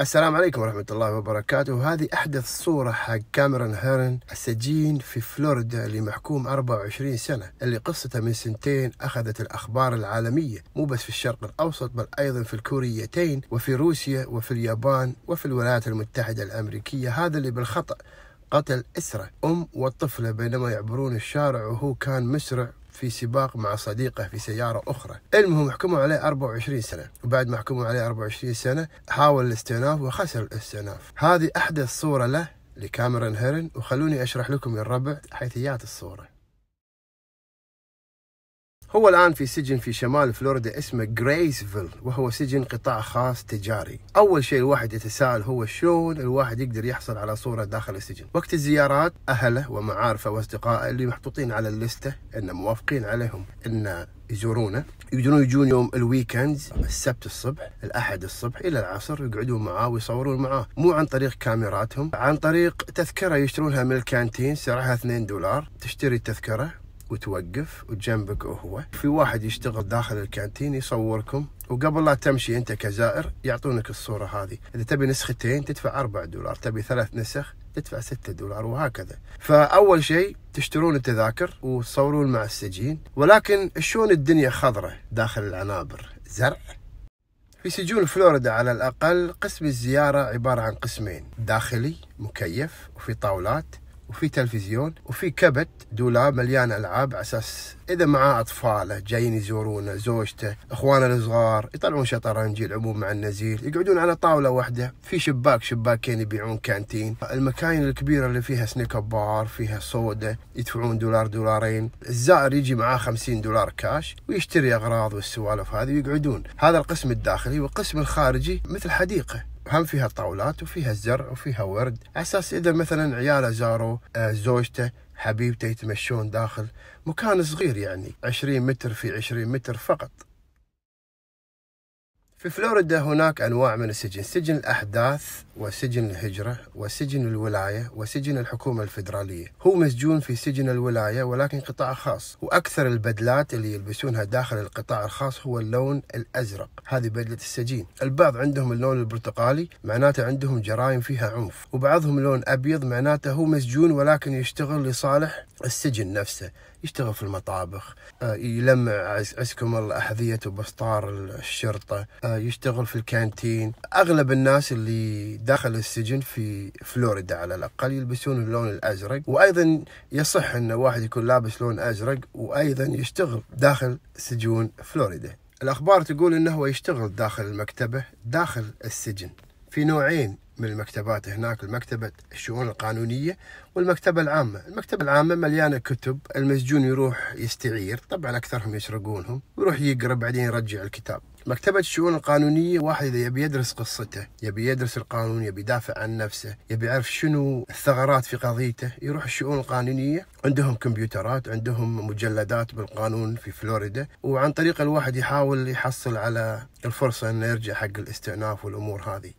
السلام عليكم ورحمة الله وبركاته هذه أحدث صورة حق كاميرون هيرن السجين في فلوريدا اللي محكوم 24 سنة اللي قصته من سنتين أخذت الأخبار العالمية مو بس في الشرق الأوسط بل أيضا في الكوريتين وفي روسيا وفي اليابان وفي الولايات المتحدة الأمريكية هذا اللي بالخطأ قتل أسرة أم وطفلة بينما يعبرون الشارع وهو كان مسرع في سباق مع صديقه في سيارة أخرى المهم حكموا عليه 24 سنة وبعد ما حكموا عليه 24 سنة حاول الاستئناف وخسر الاستئناف هذه أحدث صورة له لكاميرون هيرن وخلوني أشرح لكم الربع حيثيات الصورة هو الآن في سجن في شمال فلوريدا اسمه جريسفيل وهو سجن قطاع خاص تجاري أول شيء الواحد يتساءل هو شلون الواحد يقدر يحصل على صورة داخل السجن وقت الزيارات أهله ومعارفه وأصدقائه اللي محطوطين على اللستة إن موافقين عليهم إن يزورونه يقدرون يجون يوم الويكندز السبت الصبح الاحد الصبح الى العصر يقعدون معاه ويصورون معاه مو عن طريق كاميراتهم عن طريق تذكره يشترونها من الكانتين سعرها 2 دولار تشتري التذكره وتوقف وجنبك هو في واحد يشتغل داخل الكانتين يصوركم وقبل لا تمشي انت كزائر يعطونك الصوره هذه اذا تبي نسختين تدفع 4 دولار تبي ثلاث نسخ تدفع 6 دولار وهكذا فاول شيء تشترون التذاكر وتصورون مع السجين ولكن شلون الدنيا خضره داخل العنابر زرع في سجون فلوريدا على الأقل قسم الزيارة عبارة عن قسمين داخلي مكيف وفي طاولات وفي تلفزيون وفي كبت دولاب مليان العاب على اساس اذا معاه اطفاله جايين يزورونه زوجته اخوانه الصغار يطلعون شطرنج يلعبون مع النزيل يقعدون على طاوله واحده في شباك شباكين يبيعون كانتين المكاين الكبيره اللي فيها سنيك بار فيها صودا يدفعون دولار دولارين الزائر يجي معاه 50 دولار كاش ويشتري اغراض والسوالف هذه ويقعدون هذا القسم الداخلي والقسم الخارجي مثل حديقه هم فيها طاولات وفيها زرع وفيها ورد اساس اذا مثلا عياله زاروا آه، زوجته حبيبته يتمشون داخل مكان صغير يعني 20 متر في 20 متر فقط في فلوريدا هناك أنواع من السجن سجن الأحداث وسجن الهجرة وسجن الولاية وسجن الحكومة الفيدرالية هو مسجون في سجن الولاية ولكن قطاع خاص وأكثر البدلات اللي يلبسونها داخل القطاع الخاص هو اللون الأزرق هذه بدلة السجين البعض عندهم اللون البرتقالي معناته عندهم جرائم فيها عنف وبعضهم لون أبيض معناته هو مسجون ولكن يشتغل لصالح السجن نفسه يشتغل في المطابخ آه، يلمع عسكم الله وبسطار الشرطة آه، يشتغل في الكانتين أغلب الناس اللي داخل السجن في فلوريدا على الأقل يلبسون اللون الأزرق وأيضا يصح أن واحد يكون لابس لون أزرق وأيضا يشتغل داخل سجون فلوريدا الأخبار تقول أنه يشتغل داخل المكتبة داخل السجن في نوعين من المكتبات هناك المكتبة الشؤون القانونية والمكتبة العامة المكتبة العامة مليانة كتب المسجون يروح يستعير طبعا أكثرهم يسرقونهم ويروح يقرأ بعدين يرجع الكتاب مكتبة الشؤون القانونية واحد إذا يبي يدرس قصته يبي يدرس القانون يبي يدافع عن نفسه يبي يعرف شنو الثغرات في قضيته يروح الشؤون القانونية عندهم كمبيوترات عندهم مجلدات بالقانون في فلوريدا وعن طريق الواحد يحاول يحصل على الفرصة أنه يرجع حق الاستئناف والأمور هذه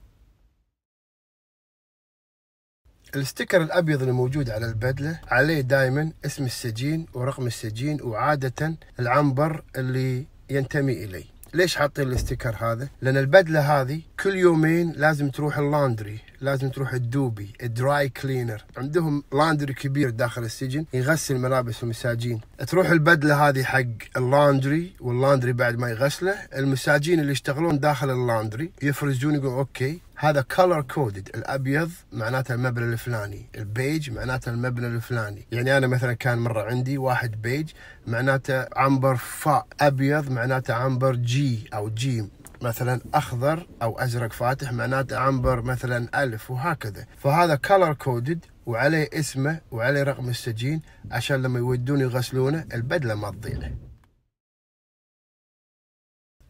الستيكر الابيض اللي موجود على البدله عليه دائما اسم السجين ورقم السجين وعاده العنبر اللي ينتمي اليه ليش حاطين الاستيكر هذا؟ لان البدله هذه كل يومين لازم تروح اللاندري، لازم تروح الدوبي، الدراي كلينر، عندهم لاندري كبير داخل السجن يغسل ملابس المساجين، تروح البدله هذه حق اللاندري واللاندري بعد ما يغسله، المساجين اللي يشتغلون داخل اللاندري يفرزون يقول اوكي هذا كلر كودد الابيض معناته المبنى الفلاني البيج معناته المبنى الفلاني يعني انا مثلا كان مره عندي واحد بيج معناته عنبر فاء ابيض معناته عنبر جي او جيم مثلا اخضر او ازرق فاتح معناته عنبر مثلا الف وهكذا فهذا كلر كودد وعليه اسمه وعليه رقم السجين عشان لما يودون يغسلونه البدله ما تضيع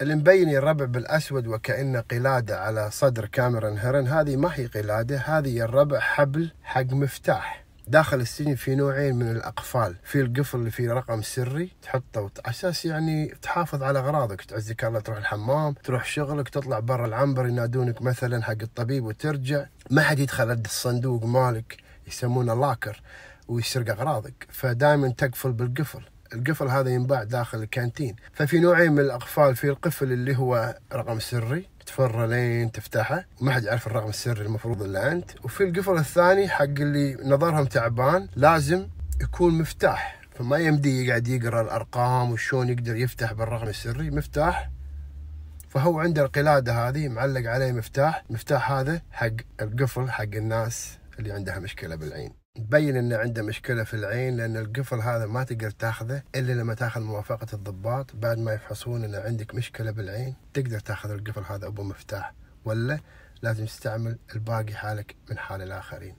المبيني الربع بالأسود وكأنه قلادة على صدر كاميرون هيرن هذه ما هي قلادة هذه الربع حبل حق مفتاح داخل السجن في نوعين من الاقفال في القفل اللي فيه رقم سري تحطه وت... اساس يعني تحافظ على اغراضك تعزك الله تروح الحمام تروح شغلك تطلع برا العنبر ينادونك مثلا حق الطبيب وترجع ما حد يدخل عند الصندوق مالك يسمونه لاكر ويسرق اغراضك فدائما تقفل بالقفل القفل هذا ينباع داخل الكانتين ففي نوعين من الاقفال في القفل اللي هو رقم سري تفر لين تفتحه ما حد يعرف الرقم السري المفروض الا انت وفي القفل الثاني حق اللي نظرهم تعبان لازم يكون مفتاح فما يمدي يقعد يقرا الارقام وشون يقدر يفتح بالرقم السري مفتاح فهو عنده القلاده هذه معلق عليه مفتاح المفتاح هذا حق القفل حق الناس اللي عندها مشكله بالعين تبين انه عنده مشكله في العين لان القفل هذا ما تقدر تاخذه الا لما تاخذ موافقه الضباط بعد ما يفحصون ان عندك مشكله بالعين تقدر تاخذ القفل هذا ابو مفتاح ولا لازم تستعمل الباقي حالك من حال الاخرين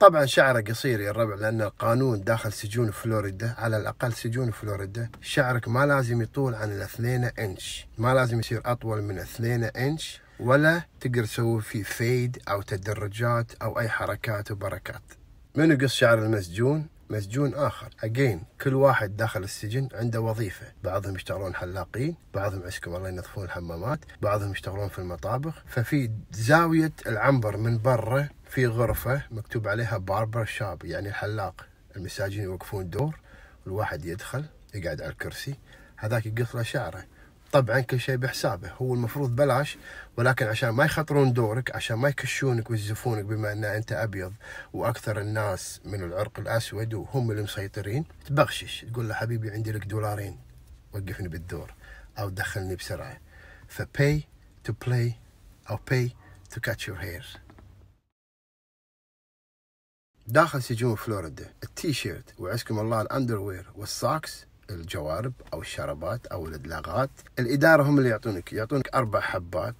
طبعا شعره قصير يا الربع لان القانون داخل سجون فلوريدا على الاقل سجون فلوريدا شعرك ما لازم يطول عن الاثنين انش ما لازم يصير اطول من اثنين انش ولا تقدر تسوي فيه فيد او تدرجات او اي حركات وبركات من يقص شعر المسجون مسجون اخر اجين كل واحد داخل السجن عنده وظيفه بعضهم يشتغلون حلاقين بعضهم عسكم الله ينظفون الحمامات بعضهم يشتغلون في المطابخ ففي زاويه العنبر من برا في غرفه مكتوب عليها باربر شاب يعني الحلاق المساجين يوقفون دور الواحد يدخل يقعد على الكرسي هذاك يقص له شعره طبعا كل شيء بحسابه هو المفروض بلاش ولكن عشان ما يخطرون دورك عشان ما يكشونك ويزفونك بما ان انت ابيض واكثر الناس من العرق الاسود وهم اللي مسيطرين تبغشش تقول له حبيبي عندي لك دولارين وقفني بالدور او دخلني بسرعه فباي تو بلاي او باي تو كاتش يور هير داخل سجون فلوريدا التيشيرت وعزكم الله الاندروير والساكس الجوارب او الشربات او الادلاغات الاداره هم اللي يعطونك يعطونك اربع حبات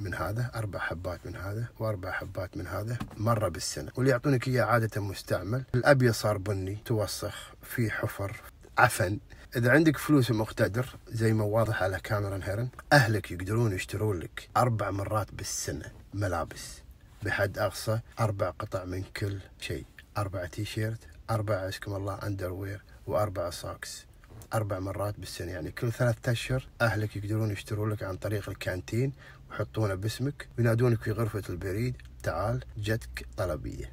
من هذا اربع حبات من هذا واربع حبات من هذا مره بالسنه واللي يعطونك اياه عاده مستعمل الابيض صار بني توسخ في حفر عفن اذا عندك فلوس مقتدر زي ما واضح على كاميرون هيرن اهلك يقدرون يشترون لك اربع مرات بالسنه ملابس بحد اقصى اربع قطع من كل شيء اربع تيشيرت اربع اسكم الله اندروير واربع ساكس أربع مرات بالسنة يعني كل ثلاثة أشهر أهلك يقدرون يشترون لك عن طريق الكانتين ويحطونه باسمك وينادونك في غرفة البريد تعال جتك طلبية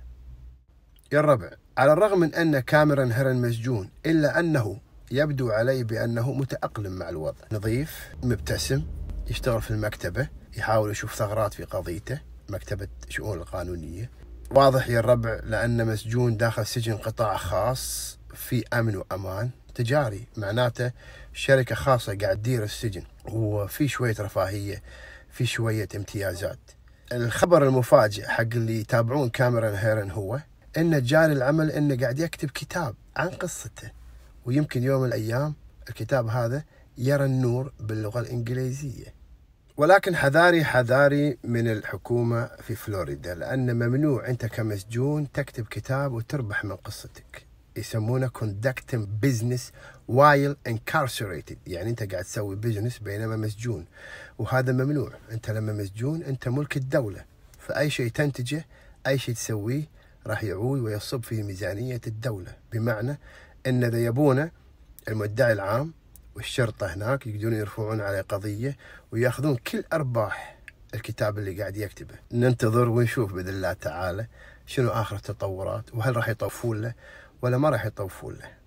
يا الربع على الرغم من أن كاميرون هيرن مسجون إلا أنه يبدو علي بأنه متأقلم مع الوضع نظيف مبتسم يشتغل في المكتبة يحاول يشوف ثغرات في قضيته مكتبة شؤون القانونية واضح يا الربع لأن مسجون داخل سجن قطاع خاص في أمن وأمان تجاري معناته شركة خاصة قاعد تدير السجن وفي شوية رفاهية في شوية امتيازات الخبر المفاجئ حق اللي يتابعون كاميرون هيرن هو انه جاري العمل انه قاعد يكتب كتاب عن قصته ويمكن يوم من الايام الكتاب هذا يرى النور باللغه الانجليزيه ولكن حذاري حذاري من الحكومه في فلوريدا لان ممنوع انت كمسجون تكتب كتاب وتربح من قصتك يسمونه conducting business while incarcerated يعني انت قاعد تسوي بزنس بينما مسجون وهذا ممنوع انت لما مسجون انت ملك الدولة فأي شيء تنتجه أي شيء تسويه راح يعود ويصب في ميزانية الدولة بمعنى أن إذا يبونه المدعي العام والشرطة هناك يقدرون يرفعون عليه قضية وياخذون كل أرباح الكتاب اللي قاعد يكتبه ننتظر ونشوف بإذن الله تعالى شنو آخر التطورات وهل راح يطوفون له ولا ما راح يطوفون له